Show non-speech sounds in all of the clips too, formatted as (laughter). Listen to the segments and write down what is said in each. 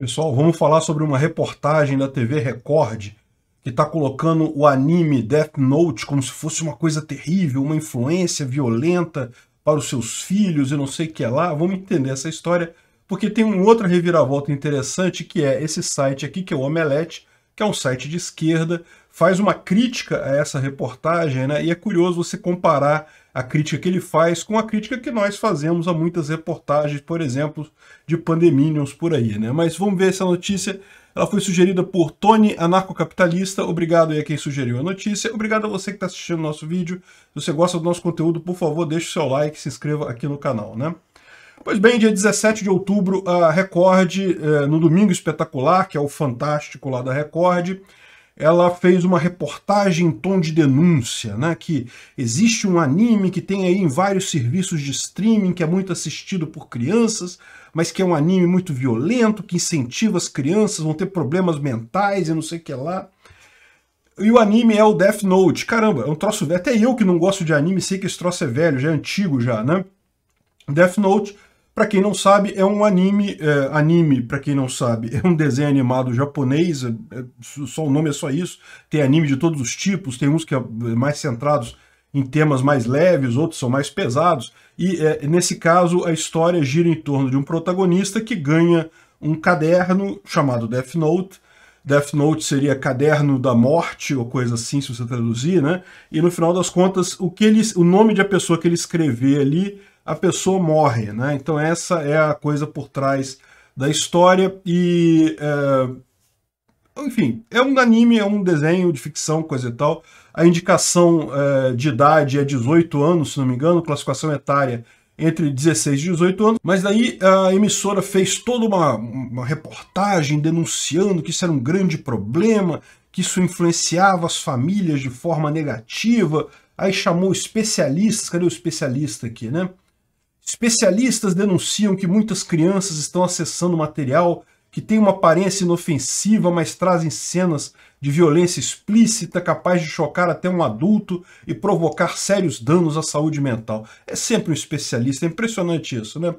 Pessoal, vamos falar sobre uma reportagem da TV Record que está colocando o anime Death Note como se fosse uma coisa terrível, uma influência violenta para os seus filhos e não sei o que é lá. Vamos entender essa história, porque tem uma outra reviravolta interessante que é esse site aqui, que é o Omelete, que é um site de esquerda, faz uma crítica a essa reportagem, né? E é curioso você comparar a crítica que ele faz com a crítica que nós fazemos a muitas reportagens, por exemplo, de pandeminions por aí, né? Mas vamos ver essa notícia. Ela foi sugerida por Tony Anarcocapitalista. Obrigado aí a quem sugeriu a notícia. Obrigado a você que está assistindo o nosso vídeo. Se você gosta do nosso conteúdo, por favor, deixe o seu like e se inscreva aqui no canal, né? Pois bem, dia 17 de outubro, a Record, eh, no Domingo Espetacular, que é o fantástico lá da Record, ela fez uma reportagem em tom de denúncia, né? Que existe um anime que tem aí em vários serviços de streaming que é muito assistido por crianças, mas que é um anime muito violento, que incentiva as crianças, vão ter problemas mentais e não sei o que lá. E o anime é o Death Note. Caramba, é um troço velho. Até eu que não gosto de anime sei que esse troço é velho, já é antigo já, né? Death Note para quem não sabe, é um anime, é, anime, para quem não sabe, é um desenho animado japonês, é, é só o nome é só isso. Tem anime de todos os tipos, tem uns que é, é mais centrados em temas mais leves, outros são mais pesados. E é, nesse caso, a história gira em torno de um protagonista que ganha um caderno chamado Death Note. Death Note seria caderno da morte ou coisa assim, se você traduzir, né? E no final das contas, o que ele, o nome da pessoa que ele escrever ali a pessoa morre. Né? Então essa é a coisa por trás da história e... É, enfim, é um anime, é um desenho de ficção, coisa e tal. A indicação é, de idade é 18 anos, se não me engano, classificação etária entre 16 e 18 anos, mas daí a emissora fez toda uma, uma, reportagem denunciando que isso era um grande problema, que isso influenciava as famílias de forma negativa, aí chamou especialistas, cadê o especialista aqui, né? Especialistas denunciam que muitas crianças estão acessando material que tem uma aparência inofensiva, mas trazem cenas de violência explícita capaz de chocar até um adulto e provocar sérios danos à saúde mental. É sempre um especialista, é impressionante isso, né?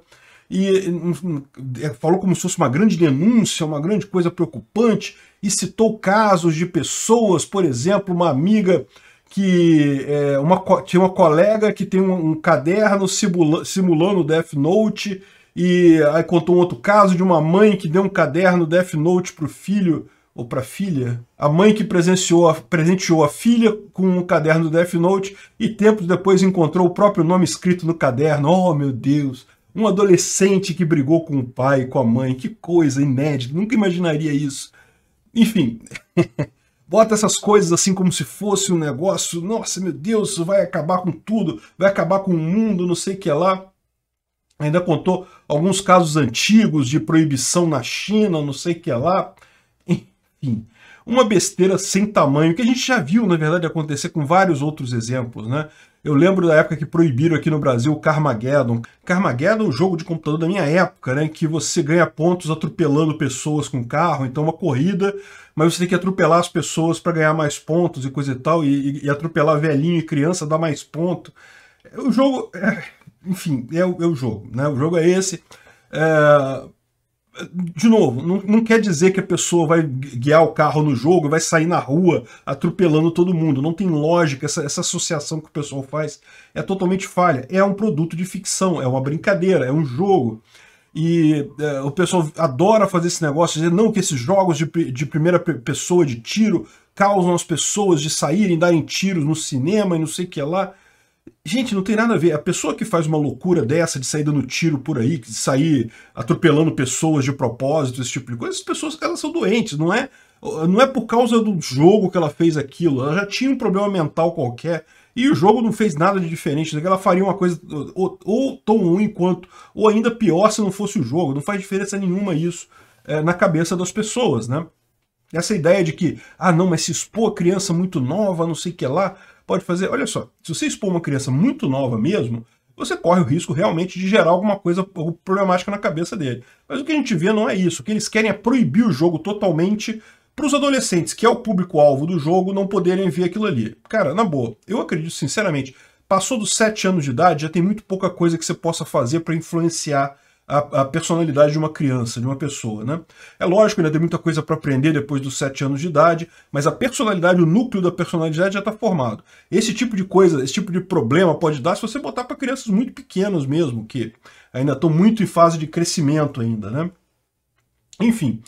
E hum, hum, é, falou como se fosse uma grande denúncia, uma grande coisa preocupante, e citou casos de pessoas, por exemplo, uma amiga que é, uma, tinha uma colega que tem um, um caderno simula, simulando Death Note, e aí contou um outro caso de uma mãe que deu um caderno Death Note para o filho ou para a filha. A mãe que presenciou, presenteou a filha com um caderno Death Note e tempos depois encontrou o próprio nome escrito no caderno. Oh, meu Deus! Um adolescente que brigou com o pai, com a mãe. Que coisa inédita, nunca imaginaria isso. Enfim, (laughs) bota essas coisas assim como se fosse um negócio, nossa, meu Deus, isso vai acabar com tudo, vai acabar com o mundo, não sei o que lá. Ainda contou alguns casos antigos de proibição na China, não sei o que lá. Enfim, uma besteira sem tamanho, que a gente já viu, na verdade, acontecer com vários outros exemplos, né? Eu lembro da época que proibiram aqui no Brasil o Carmageddon. Carmageddon é um jogo de computador da minha época, né? Em que você ganha pontos atropelando pessoas com carro, então é uma corrida, mas você tem que atropelar as pessoas para ganhar mais pontos e coisa e tal, e, e, atropelar velhinho e criança dá mais ponto. É, o jogo. É, enfim, é, é o jogo, né? O jogo é esse. É, de novo, não, não, quer dizer que a pessoa vai guiar o carro no jogo, vai sair na rua atropelando todo mundo. Não tem lógica, essa, essa associação que o pessoal faz é totalmente falha. É um produto de ficção, é uma brincadeira, é um jogo. E é, o pessoal adora fazer esse negócio, dizer não que esses jogos de, de primeira pessoa, de tiro, causam as pessoas de saírem, darem tiros no cinema e não sei o que lá. Gente, não tem nada a ver. A pessoa que faz uma loucura dessa de sair dando tiro por aí, de sair atropelando pessoas de propósito, esse tipo de coisa, essas pessoas elas são doentes, não é? Não é por causa do jogo que ela fez aquilo. Ela já tinha um problema mental qualquer. E o jogo não fez nada de diferente. Né? Ela faria uma coisa ou, ou tão ruim quanto, ou ainda pior se não fosse o jogo. Não faz diferença nenhuma isso é, na cabeça das pessoas, né? Essa ideia de que, ah, não, mas se expor a criança muito nova, não sei o que lá pode fazer. Olha só, se você expor uma criança muito nova mesmo, você corre o risco realmente de gerar alguma coisa problemática na cabeça dele. Mas o que a gente vê não é isso. O que eles querem é proibir o jogo totalmente para os adolescentes, que é o público-alvo do jogo, não poderem ver aquilo ali. Cara, na boa, eu acredito sinceramente, passou dos 7 anos de idade, já tem muito pouca coisa que você possa fazer para influenciar a, a, personalidade de uma criança, de uma pessoa. Né? É lógico, ainda tem muita coisa para aprender depois dos 7 anos de idade, mas a personalidade, o núcleo da personalidade já está formado. Esse tipo de coisa, esse tipo de problema pode dar se você botar para crianças muito pequenas mesmo, que ainda estão muito em fase de crescimento ainda. Né? Enfim,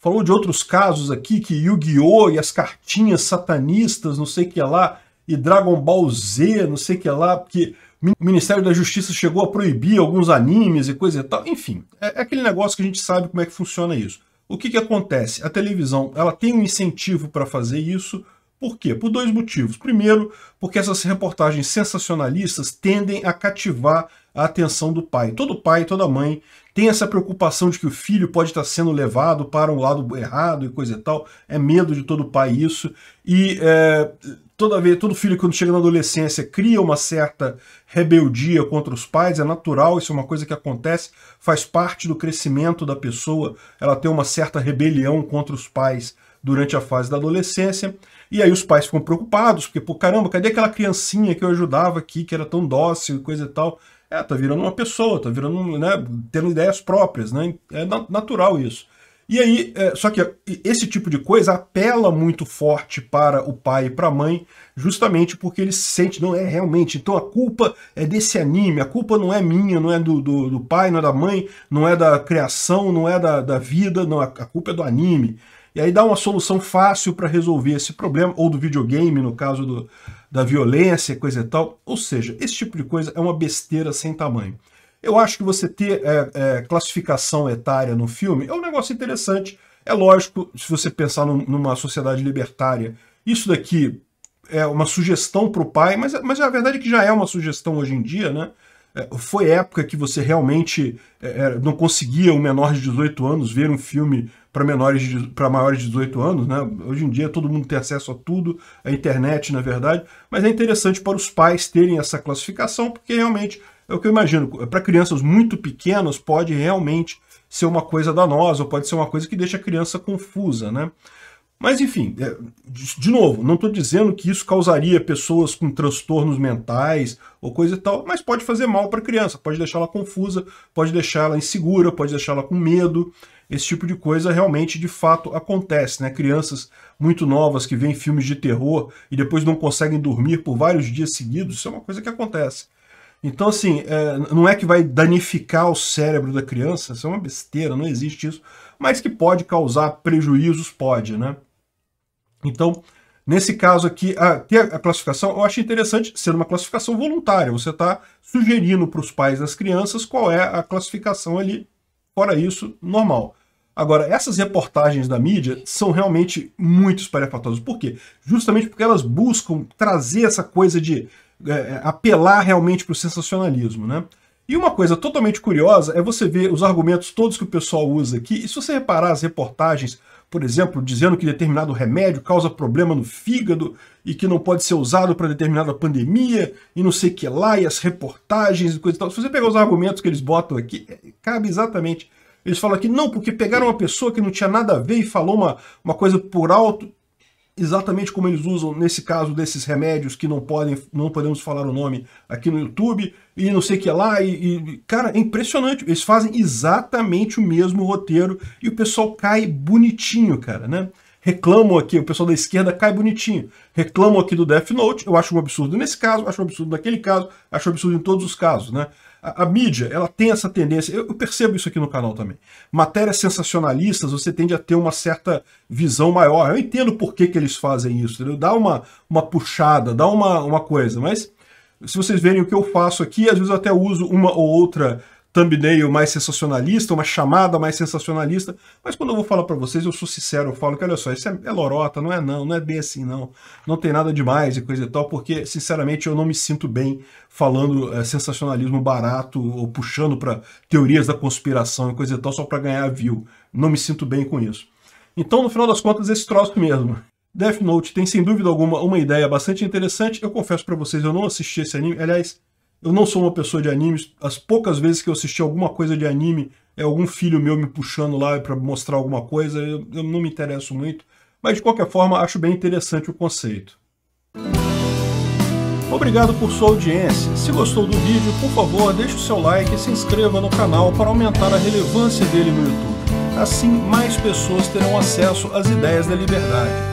falou de outros casos aqui, que Yu-Gi-Oh! e as cartinhas satanistas, não sei o que é lá, e Dragon Ball Z, não sei o que é lá, porque o Ministério da Justiça chegou a proibir alguns animes e coisa e tal. Enfim, é, é aquele negócio que a gente sabe como é que funciona isso. O que, que acontece? A televisão ela tem um incentivo para fazer isso. Por quê? Por dois motivos. Primeiro, porque essas reportagens sensacionalistas tendem a cativar a atenção do pai. Todo pai, toda mãe tem essa preocupação de que o filho pode estar sendo levado para um lado errado e coisa e tal. É medo de todo pai isso. E é, toda vez, todo filho quando chega na adolescência cria uma certa rebeldia contra os pais, é natural, isso é uma coisa que acontece, faz parte do crescimento da pessoa, ela tem uma certa rebelião contra os pais durante a fase da adolescência, e aí os pais ficam preocupados, porque, pô, caramba, cadê aquela criancinha que eu ajudava aqui, que era tão dócil e coisa e tal? É, tá virando uma pessoa, tá virando, né, tendo ideias próprias, né? É natural isso. E aí, é, só que esse tipo de coisa apela muito forte para o pai e para a mãe, justamente porque ele sente, não é realmente. Então a culpa é desse anime, a culpa não é minha, não é do, do, do pai, não é da mãe, não é da criação, não é da, da vida, não, a, a culpa é do anime. E aí dá uma solução fácil para resolver esse problema, ou do videogame, no caso do, da violência, coisa e tal. Ou seja, esse tipo de coisa é uma besteira sem tamanho. Eu acho que você ter é, é, classificação etária no filme é um negócio interessante. É lógico, se você pensar num, numa sociedade libertária, isso daqui é uma sugestão para o pai, mas, é, mas a verdade é que já é uma sugestão hoje em dia, né? É, foi época que você realmente é, é não conseguia um menor de 18 anos ver um filme para menores para maiores de 18 anos, né? Hoje em dia todo mundo tem acesso a tudo, a internet, na verdade, mas é interessante para os pais terem essa classificação, porque realmente é o que eu imagino. Para crianças muito pequenas, pode realmente ser uma coisa danosa, ou pode ser uma coisa que deixa a criança confusa, né? Mas, enfim, é, de novo, não estou dizendo que isso causaria pessoas com transtornos mentais ou coisa e tal, mas pode fazer mal para a criança, pode deixar ela confusa, pode deixar ela insegura, pode deixar ela com medo. Esse tipo de coisa realmente, de fato, acontece. Né? Crianças muito novas que veem filmes de terror e depois não conseguem dormir por vários dias seguidos, isso é uma coisa que acontece. Então, assim, é, não é que vai danificar o cérebro da criança, isso é uma besteira, não existe isso, mas que pode causar prejuízos, pode, né? Então, nesse caso aqui, a, ter a classificação, eu acho interessante ser uma classificação voluntária, você está sugerindo para os pais das crianças qual é a classificação ali, fora isso, normal. Agora, essas reportagens da mídia são realmente muito espalhafatosas. Por quê? Justamente porque elas buscam trazer essa coisa de é, é, apelar realmente para o sensacionalismo, né? E uma coisa totalmente curiosa é você ver os argumentos todos que o pessoal usa aqui, e se você reparar as reportagens, por exemplo, dizendo que determinado remédio causa problema no fígado e que não pode ser usado para determinada pandemia e não sei que lá, e as reportagens e coisa e tal. Se você pegar os argumentos que eles botam aqui, é, cabe exatamente. Eles falam aqui, não, porque pegaram uma pessoa que não tinha nada a ver e falou uma, uma coisa por alto exatamente como eles usam nesse caso desses remédios que não podem, não podemos falar o nome aqui no YouTube e não sei o que lá e, e, cara, é impressionante. Eles fazem exatamente o mesmo roteiro e o pessoal cai bonitinho, cara, né? Reclamam aqui, o pessoal da esquerda cai bonitinho. Reclamam aqui do Death Note, eu acho um absurdo nesse caso, acho um absurdo naquele caso, acho um absurdo em todos os casos, né? A, a, mídia, ela tem essa tendência, eu, eu percebo isso aqui no canal também. Matérias sensacionalistas, você tende a ter uma certa visão maior. Eu entendo por que, que eles fazem isso, entendeu? Dá uma, uma puxada, dá uma, uma coisa, mas se vocês verem o que eu faço aqui, às vezes eu até uso uma ou outra thumbnail mais sensacionalista, uma chamada mais sensacionalista, mas quando eu vou falar para vocês, eu sou sincero, eu falo que olha só, isso é, é, lorota, não é não, não é bem assim não, não tem nada demais e coisa e tal, porque sinceramente eu não me sinto bem falando é, sensacionalismo barato ou puxando para teorias da conspiração e coisa e tal só para ganhar view, não me sinto bem com isso. Então no final das contas esse troço mesmo. Death Note tem sem dúvida alguma uma ideia bastante interessante, eu confesso para vocês, eu não assisti esse anime, aliás, eu não sou uma pessoa de animes. As poucas vezes que eu assisti alguma coisa de anime, é algum filho meu me puxando lá para mostrar alguma coisa. Eu, eu não me interesso muito. Mas de qualquer forma, acho bem interessante o conceito. Obrigado por sua audiência. Se gostou do vídeo, por favor, deixe o seu like e se inscreva no canal para aumentar a relevância dele no YouTube. Assim, mais pessoas terão acesso às ideias da liberdade